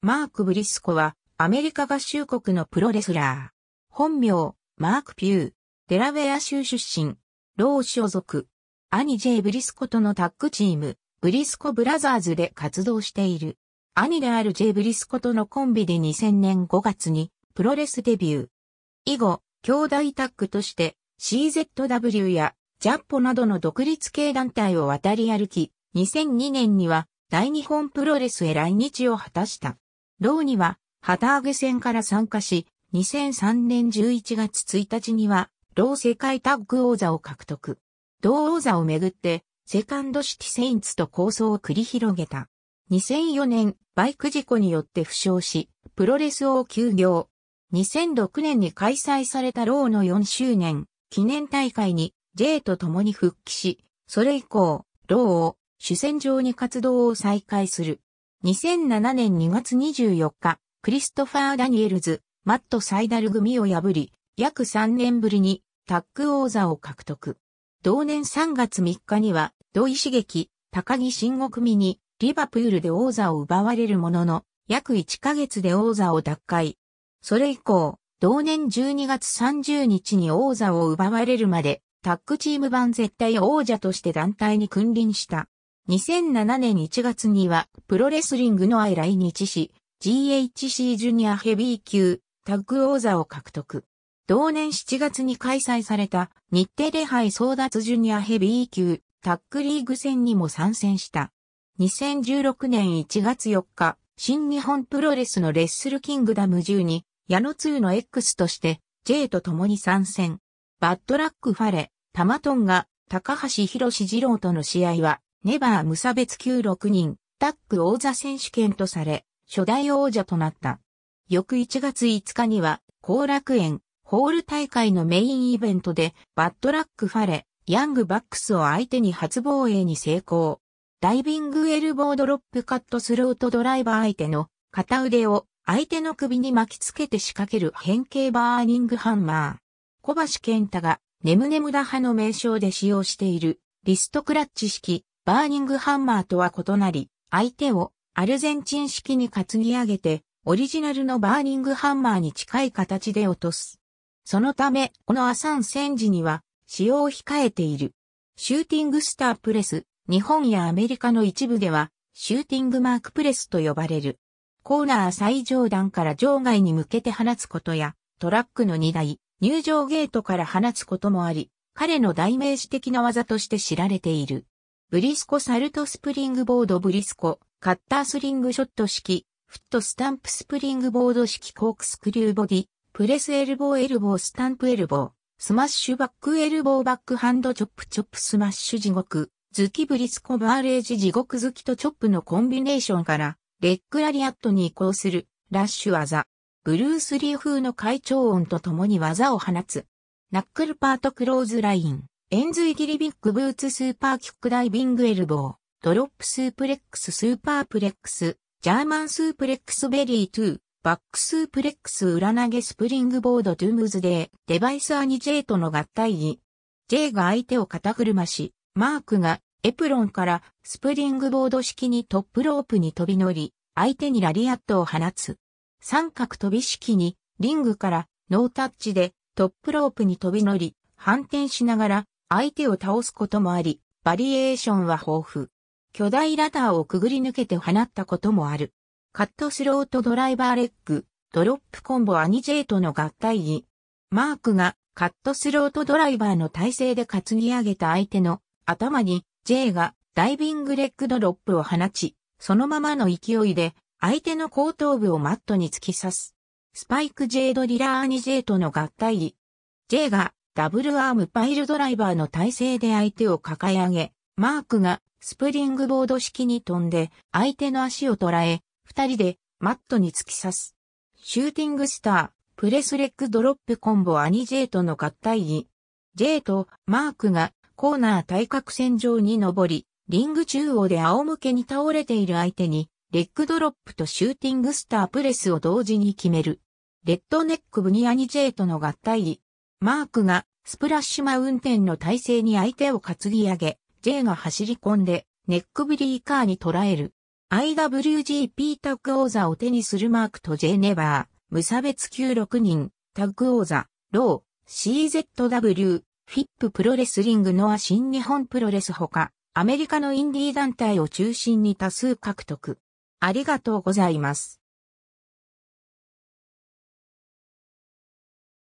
マーク・ブリスコは、アメリカ合衆国のプロレスラー。本名、マーク・ピュー。デラウェア州出身。ロー所属。兄 J. ブリスコとのタッグチーム、ブリスコブラザーズで活動している。兄である J. ブリスコとのコンビで2000年5月に、プロレスデビュー。以後、兄弟タッグとして、CZW や、ジャッポなどの独立系団体を渡り歩き、2002年には、大日本プロレスへ来日を果たした。ローには旗揚げ戦から参加し、2003年11月1日には、ロー世界タッグ王座を獲得。同王座をめぐって、セカンドシティセインツと構想を繰り広げた。2004年、バイク事故によって負傷し、プロレスを休業。2006年に開催されたローの4周年記念大会に J と共に復帰し、それ以降、ローを主戦場に活動を再開する。2007年2月24日、クリストファー・ダニエルズ、マット・サイダル組を破り、約3年ぶりにタッグ王座を獲得。同年3月3日には、土井茂樹、高木慎吾組にリバプールで王座を奪われるものの、約1ヶ月で王座を奪回。それ以降、同年12月30日に王座を奪われるまで、タッグチーム版絶対王者として団体に君臨した。2007年1月には、プロレスリングの愛来日し、GHC ジュニアヘビー級、タッグ王座を獲得。同年7月に開催された日テレ杯争奪ジュニアヘビー級タックリーグ戦にも参戦した。2016年1月4日、新日本プロレスのレッスルキングダム10に、矢野2の X として J と共に参戦。バッドラックファレ、タマトンが高橋博士二郎との試合はネバー無差別級6人、タック王座選手権とされ、初代王者となった。翌1月5日には、後楽園、ホール大会のメインイベントで、バッドラックファレ、ヤングバックスを相手に初防衛に成功。ダイビングエルボードロップカットスロートドライバー相手の片腕を相手の首に巻きつけて仕掛ける変形バーニングハンマー。小橋健太がネムネム打派の名称で使用しているリストクラッチ式バーニングハンマーとは異なり、相手をアルゼンチン式に担ぎ上げて、オリジナルのバーニングハンマーに近い形で落とす。そのため、このアサン戦時には使用を控えている。シューティングスタープレス、日本やアメリカの一部では、シューティングマークプレスと呼ばれる。コーナー最上段から場外に向けて放つことや、トラックの荷台、入場ゲートから放つこともあり、彼の代名詞的な技として知られている。ブリスコサルトスプリングボードブリスコ、カッタースリングショット式、フットスタンプスプリングボード式コークスクリューボディ、プレスエルボーエルボースタンプエルボー、スマッシュバックエルボーバックハンドチョップチョップスマッシュ地獄、ズキブリスコバーレージ地獄好きとチョップのコンビネーションから、レッグラリアットに移行する、ラッシュ技。ブルースリー風の会長音と共に技を放つ。ナックルパートクローズライン。エンズイギリビッグブーツスーパーキックダイビングエルボー、ドロップスープレックススーパープレックス、ジャーマンスープレックスベリー2、バックスープレックス裏投げスプリングボードトゥムズデー、デバイスアニジェイとの合体技。J が相手を肩車し、マークがエプロンからスプリングボード式にトップロープに飛び乗り、相手にラリアットを放つ。三角飛び式にリングからノータッチでトップロープに飛び乗り、反転しながら相手を倒すこともあり、バリエーションは豊富。巨大ラダーをくぐり抜けて放ったこともある。カットスロートドライバーレッグ、ドロップコンボアニジェイトの合体技。マークがカットスロートドライバーの体勢で担ぎ上げた相手の頭に J がダイビングレッグドロップを放ち、そのままの勢いで相手の後頭部をマットに突き刺す。スパイク J ドリラーアニジェイトの合体技。J がダブルアームパイルドライバーの体勢で相手を抱え上げ、マークがスプリングボード式に飛んで相手の足を捉え、二人でマットに突き刺す。シューティングスター、プレスレッグドロップコンボアニジェイトの合体技。イト、マークがコーナー対角線上に登り、リング中央で仰向けに倒れている相手に、レッグドロップとシューティングスタープレスを同時に決める。レッドネックブニアニジェイトの合体技。マークがスプラッシュマウンテンの体勢に相手を担ぎ上げ、J が走り込んでネックブリーカーに捉える。IWGP タッグ王座を手にするマークと J ネバー、無差別級6人、タッグ王座、ロー、CZW、フィッププロレスリングノア新日本プロレスほか、アメリカのインディー団体を中心に多数獲得。ありがとうございます。